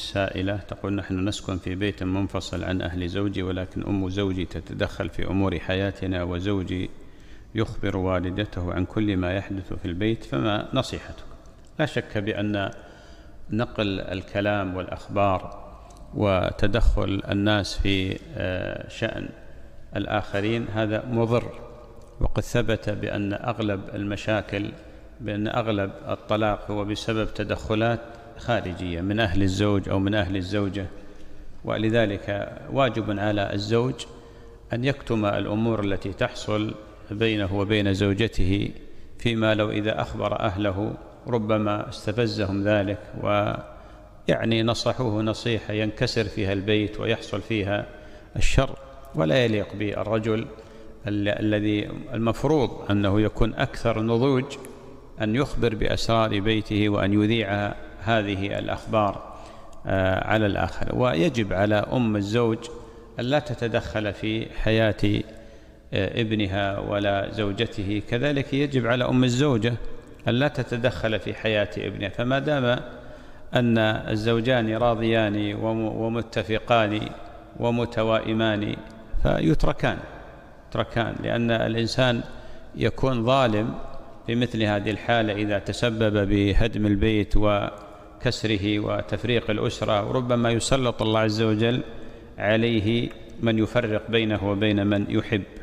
سائلة تقول نحن نسكن في بيت منفصل عن أهل زوجي ولكن أم زوجي تتدخل في أمور حياتنا وزوجي يخبر والدته عن كل ما يحدث في البيت فما نصيحتك لا شك بأن نقل الكلام والأخبار وتدخل الناس في آه، شأن الآخرين هذا مضر وقد ثبت بأن أغلب المشاكل بأن أغلب الطلاق هو بسبب تدخلات خارجية من أهل الزوج أو من أهل الزوجة ولذلك واجب على الزوج أن يكتم الأمور التي تحصل بينه وبين زوجته فيما لو إذا أخبر أهله ربما استفزهم ذلك ويعني نصحوه نصيحة ينكسر فيها البيت ويحصل فيها الشر ولا يليق بالرجل الذي المفروض أنه يكون أكثر نضوج أن يخبر بأسرار بيته وأن يذيعها هذه الأخبار آه، على الآخر ويجب على أم الزوج أن لا تتدخل في حياة آه، ابنها ولا زوجته كذلك يجب على أم الزوجة أن لا تتدخل في حياة ابنها فما دام أن الزوجان راضيان ومتفقان ومتوائمان فيتركان يتركان لأن الإنسان يكون ظالم في مثل هذه الحالة إذا تسبب بهدم البيت و كسره وتفريق الأسرة وربما يسلط الله عز وجل عليه من يفرق بينه وبين من يحب